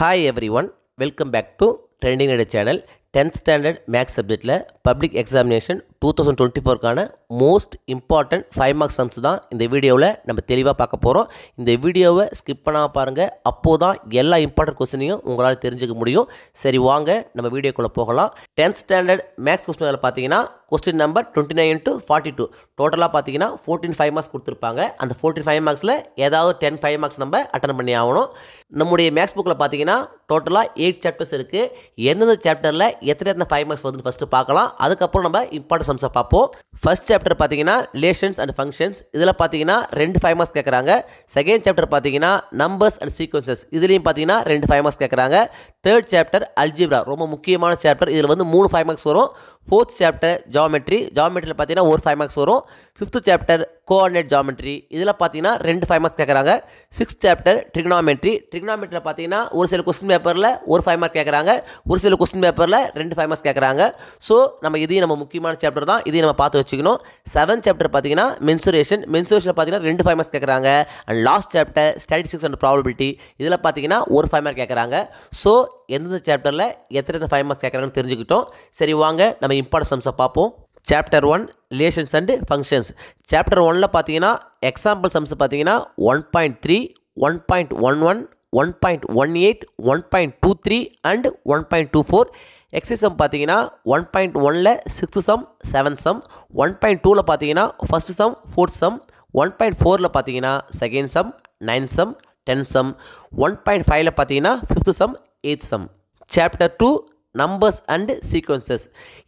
hi everyone welcome back to trending channel tenth standard maths சப்ஜெக்ட்டில் public examination two thousand twenty ஃபோருக்கான most important five marks sums தான் இந்த வீடியோவில் நம்ம தெளிவாக பார்க்க போகிறோம் இந்த வீடியோவை ஸ்கிப் பண்ணாமல் பாருங்கள் அப்போது தான் எல்லா இம்பார்ட்டண்ட் கொஸ்டினையும் உங்களால் தெரிஞ்சுக்க முடியும் சரி வாங்க நம்ம வீடியோக்குள்ளே போகலாம் டென்த் ஸ்டாண்டர்ட் மேக்ஸ் கொஸ்டின் அதில் பார்த்தீங்கன்னா question number twenty nine to forty two டோட்டலாக பார்த்தீங்கன்னா ஃபோர்ட்டின் ஃபைவ் மார்க்ஸ் கொடுத்துருப்பாங்க அந்த ஃபோர்ட்டின் ஃபைவ் மார்க்ஸில் ஏதாவது டென் ஃபைவ் மார்க்ஸ் நம்ம அட்டன் பண்ணி ஆகணும் நம்முடைய மேக்ஸ் புக்கில் பார்த்தீங்கன்னா டோட்டலாக எயிட் சாப்டர்ஸ் இருக்குது எந்தெந்த சாப்டரில் எத்தனை எத்தனை ஃபைவ் மார்க்ஸ் வந்து ஃபஸ்ட்டு பார்க்கலாம் அதுக்கப்புறம் நம்ம இம்பார்ட்டன்ஸ் சிலபஸ் பார்ப்போம் ஃபர்ஸ்ட் சாப்டர் பார்த்தீங்கன்னா ரிலேஷன்ஸ் அண்ட் ஃபங்க்ஷன்ஸ் இதில் பார்த்தீங்கன்னா ரெண்டு ஃபைவ் மார்க்ஸ் கேட்குறாங்க செகண்ட் சாப்டர் பார்த்தீங்கன்னா நம்பர்ஸ் அண்ட் சீக்வன்சஸ் இதுலேயும் பார்த்தீங்கன்னா ரெண்டு ஃபைவ் மார்க்ஸ் கேட்குறாங்க தேர்ட் சாப்டர் அல்ஜிப்ரா ரொம்ப முக்கியமான சாப்டர் இதில் வந்து மூணு ஃபைவ் மார்க்ஸ் வரும் ஃபோர்த் சாப்டர் ஜாமெட்ரி ஜாமெட்ரியில் பார்த்தீங்கன்னா ஒரு ஃபைவ் மார்க்ஸ் வரும் ஃபிஃப்த்து சாப்டர் கோஆர்டினேட் ஜாமெட்ரி இதில் பார்த்தீங்கன்னா ரெண்டு ஃபைவ் மார்க்ஸ் கேட்குறாங்க சிக்ஸ்த் சாப்டர் ட்ரிக்னாமெட்ரி ட்ரிக்னாமெட்ரியில் பார்த்தீங்கன்னா ஒரு சில கொஸ்டின் பேப்பரில் ஒரு ஃபைவ் மார்க் கேட்குறாங்க ஒரு சில கொஸ்டின் பேப்பரில் ரெண்டு ஃபைவ் மார்க்ஸ் கேட்குறாங்க ஸோ நம்ம இதையும் நம்ம முக்கியமான சாப்டர் தான் இதையும் நம்ம பார்த்து வச்சுக்கணும் செவன்த் சாப்டர் பார்த்தீங்கன்னா மென்சுரேஷன் மென்சுரேஷனில் பார்த்தீங்கன்னா ரெண்டு ஃபைவ் மார்க்ஸ் கேட்குறாங்க and last chapter statistics and probability இதில் பார்த்தீங்கன்னா ஒரு ஃபைவ் மார்க் கேட்குறாங்க ஸோ எந்தெந்த சாப்டரில் எத்தனை ஃபைவ் மார்க்ஸ் கேட்குறாங்கன்னு தெரிஞ்சுக்கிட்டோம் சரி வாங்க நம்ம இம்பார்ட்டன்ஸை பார்ப்போம் chapter one relations and functions chapter ஒனில் பார்த்தீங்கன்னா எக்ஸாம்பிள் சம்ஸ் பார்த்தீங்கன்னா one point three one point one one one point one eight one point two three and one point two four exercise sum பார்த்தீங்கன்னா ஒன் பாயிண்ட் ஒனில் sixth sum seventh sum one point டூவில் பார்த்தீங்கன்னா first sum fourth sum one point ஃபோரில் பார்த்தீங்கன்னா second sum ninth sum tenth sum one point ஃபைவ்ல பார்த்தீங்கன்னா fifth sum eighth some chapter two numbers and sequences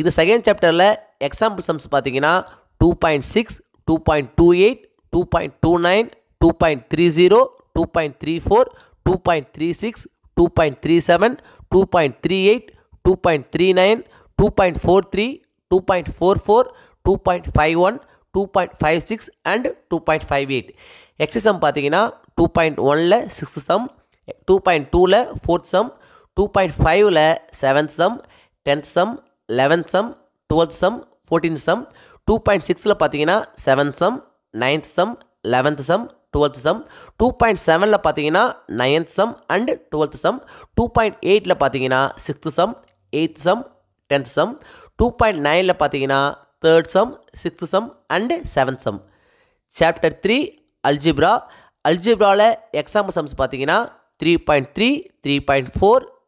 இது second சாப்டரில் example sums பார்த்தீங்கன்னா two point six two point two eight two point two nine two point three zero two point three four two point three six two point three seven two point three eight two point three nine two point four three two point four four two point five one two point five six and two point five eight exercise some பார்த்தீங்கன்னா two point ஒனில் sixth sum two point டூவில் fourth sum two point ஃபைவ்ல seventh sum tenth sum eleventh sum twelfth sum fourteen sum two point சிக்ஸில் பார்த்தீங்கன்னா seventh sum ninth sum eleventh sum twelfth sum two point செவனில் பார்த்தீங்கன்னா ninth sum and twelfth sum two point எயிட்டில் பார்த்தீங்கன்னா sixth sum eighth sum tenth sum two point நைனில் பார்த்தீங்கன்னா third sum sixth sum and seventh sum chapter three algebra அல்ஜிப்ராவில் example sums பார்த்தீங்கன்னா three point three three point four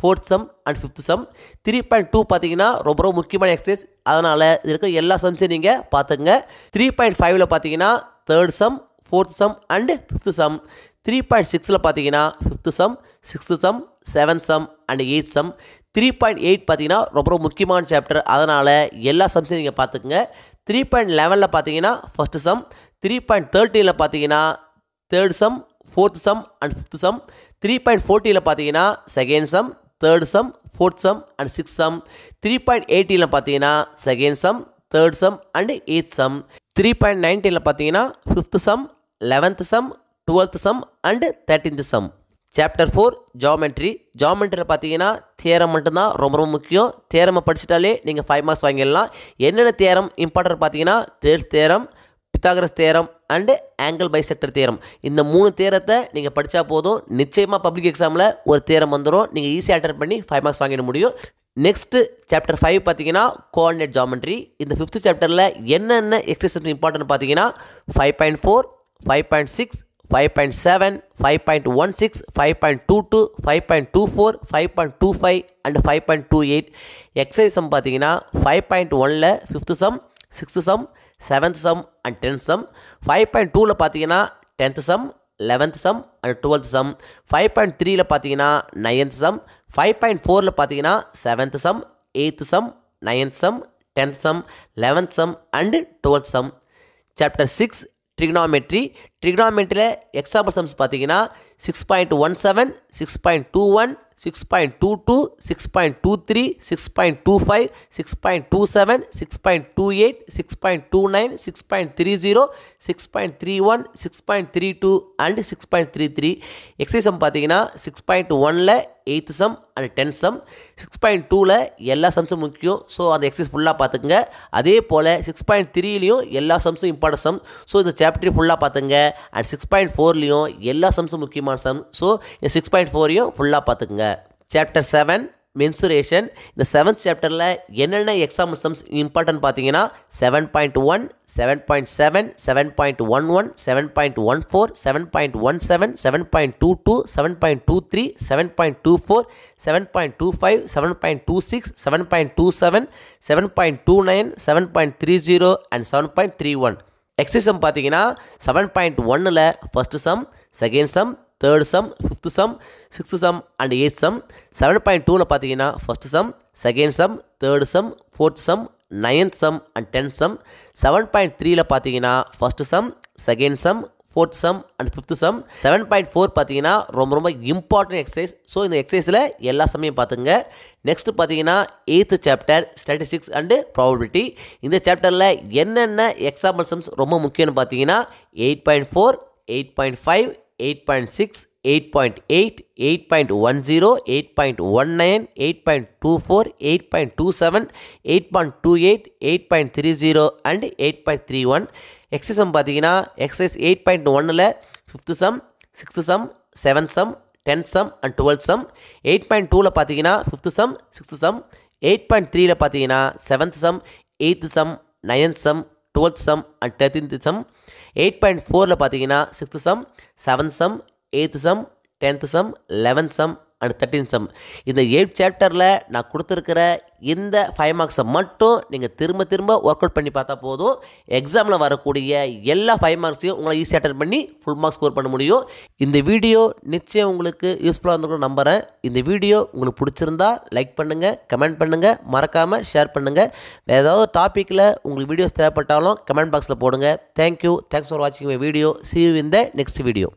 fourth sum and fifth sum three point two பார்த்தீங்கன்னா ரொம்ப ரொம்ப முக்கியமான exercise அதனால் இருக்கிற எல்லா சம்ஸையும் நீங்கள் பார்த்துங்க த்ரீ பாயிண்ட் ஃபைவ்ல பார்த்தீங்கன்னா third sum fourth sum and fifth sum three point சிக்ஸில் பார்த்தீங்கன்னா fifth sum sixth sum seventh sum and eighth sum three point eight பார்த்தீங்கன்னா ரொம்ப ரொம்ப முக்கியமான சாப்டர் அதனால் எல்லா சம்ஸையும் நீங்கள் பார்த்துக்குங்க த்ரீ பாயிண்ட் லெவனில் பார்த்தீங்கன்னா ஃபஸ்ட்டு சம் த்ரீ பாயிண்ட் தேர்ட்டீனில் பார்த்தீங்கன்னா third sum fourth sum and fifth sum three point ஃபோர்ட்டியில் பார்த்தீங்கன்னா second sum third sum fourth sum and six sum three point எயிட்டியில் பார்த்தீங்கன்னா second sum third sum and eighth sum three point நைன்டீனில் பார்த்தீங்கன்னா fifth sum eleventh sum twelfth sum and thirteenth sum chapter four geometry ஜாமெண்ட்ரியில் பார்த்தீங்கன்னா theorem மட்டும்தான் ரொம்ப ரொம்ப முக்கியம் தேரமை படிச்சிட்டாலே நீங்கள் ஃபைவ் மார்க்ஸ் வாங்கிடலாம் என்னென்ன தேரம் இம்பார்ட்டன்ட் பார்த்தீங்கன்னா Thales theorem Pythagoras theorem and angle bisector theorem இந்த மூணு தேரத்தை நீங்கள் படித்தா போதும் நிச்சயமாக பப்ளிக் எக்ஸாமில் ஒரு தேரம் வந்துடும் நீங்கள் ஈஸியாக அட்டன் பண்ணி ஃபைவ் மார்க்ஸ் வாங்கிட முடியும் நெக்ஸ்ட்டு சாப்டர் ஃபைவ் பார்த்தீங்கன்னா கோஆர்டினேட் ஜாமெண்ட்ரி இந்த ஃபிஃப்த்து சாப்டரில் என்னென்ன எக்ஸசைஸ் இம்பார்ட்டன்ட் பார்த்தீங்கன்னா five point four five point six five point seven five point one six five point two two five point two four five point two five and five point two eight exercise sum பார்த்தீங்கன்னா five point ஒனில் fifth sum sixth sum seventh sum and tenth sum five point டூவில் பார்த்தீங்கன்னா tenth sum eleventh sum and twelfth sum five point த்ரீயில் பார்த்தீங்கன்னா ninth sum five point ஃபோரில் பார்த்தீங்கன்னா seventh sum eighth sum ninth sum tenth sum eleventh sum and twelfth sum chapter six trigonometry ட்ரிக்னாமெட்ரியில் example sums பார்த்தீங்கன்னா six point one seven six point two one six point two two six point two three six point two five six point two seven six point two eight six point two nine six point three zero six point three one six point three two and six point three three exercise பார்த்தீங்கன்னா six point ஒனில் eighth sum and tenth sum six point டூவில் எல்லா சம்ஸும் முக்கியம் so அந்த exercise ஃபுல்லாக பார்த்துங்க அதே போல் six point த்ரீலையும் எல்லா சம்ஸும் இம்பார்ட்டன் சம் ஸோ இந்த சாப்டர் ஃபுல்லாக பார்த்துங்க அண்ட் சிக்ஸ் பாயிண்ட் ஃபோர்லேயும் எல்லா சம்ஸும் முக்கியமான சம் ஸோ இந்த சிக்ஸ் பாயிண்ட் ஃபோரையும் ஃபுல்லாக பார்த்துக்குங்க சாப்டர் செவன் மென்சுரேஷன் இந்த செவன்த் சாப்டரில் என்னென்ன எக்ஸாம் சம்ஸ் இம்பார்ட்டன்ட் பார்த்தீங்கன்னா seven point one seven point seven seven point one one seven point one four seven point one seven seven point two two seven point two three seven point two four seven point two five seven point two six seven point two seven seven point two nine seven point three zero and seven point three one exercise sum பார்த்தீங்கன்னா seven point ஒன்னில் first sum second sum third sum fifth sum sixth sum and eight sum seven point டூவில் பார்த்தீங்கன்னா first sum second sum third sum fourth sum ninth sum and tenth sum seven point த்ரீயில் பார்த்தீங்கன்னா first sum second sum fourth sum and fifth sum seven point four பார்த்தீங்கன்னா ரொம்ப ரொம்ப important exercise so இந்த எக்ஸசைஸில் எல்லா சமையும் பார்த்துங்க நெக்ஸ்ட் பார்த்தீங்கன்னா eighth chapter statistics and probability இந்த சாப்டரில் என்னென்ன எக்ஸாம்பிள் சம்ஸ் ரொம்ப முக்கியம்னு பார்த்தீங்கன்னா eight point four eight point five eight point six eight point eight eight point one zero eight point one nine eight point two four eight point two seven eight point two eight eight point three zero and eight point three one exercise பார்த்தீங்கன்னா exercise eight point ஒன்னில் fifth sum sixth sum seventh sum tenth sum and twelfth sum eight point டூவில் பார்த்தீங்கன்னா fifth sum sixth sum eight point த்ரீயில் பார்த்தீங்கன்னா seventh sum eighth sum ninth sum twelfth sum and thirteenth sum eight point ஃபோரில் பார்த்தீங்கன்னா sixth sum seventh sum eighth sum tenth sum eleventh sum and thirteen sum இந்த eight சாப்டரில் நான் கொடுத்துருக்கிற இந்த five மார்க்ஸை மட்டும் நீங்கள் திரும்ப திரும்ப ஒர்க் அவுட் பண்ணி பார்த்தா போதும் எக்ஸாமில் வரக்கூடிய எல்லா ஃபைவ் மார்க்ஸையும் உங்களை ஈஸியாக அட்டன் பண்ணி ஃபுல் மார்க்ஸ் ஸ்கோர் பண்ண முடியும் இந்த வீடியோ நிச்சயம் உங்களுக்கு யூஸ்ஃபுல்லாக இருந்துக்கணும் நம்புகிறேன் இந்த வீடியோ உங்களுக்கு பிடிச்சிருந்தா லைக் பண்ணுங்கள் கமெண்ட் பண்ணுங்கள் மறக்காமல் ஷேர் பண்ணுங்கள் வேறு ஏதாவது டாப்பிக்கில் உங்களுக்கு வீடியோஸ் தேவைப்பட்டாலும் கமெண்ட் பாக்ஸில் போடுங்க தேங்க்யூ தேங்க்ஸ் ஃபார் வாட்சிங் மை வீடியோ சி யூ இந்த த நெக்ஸ்ட் வீடியோ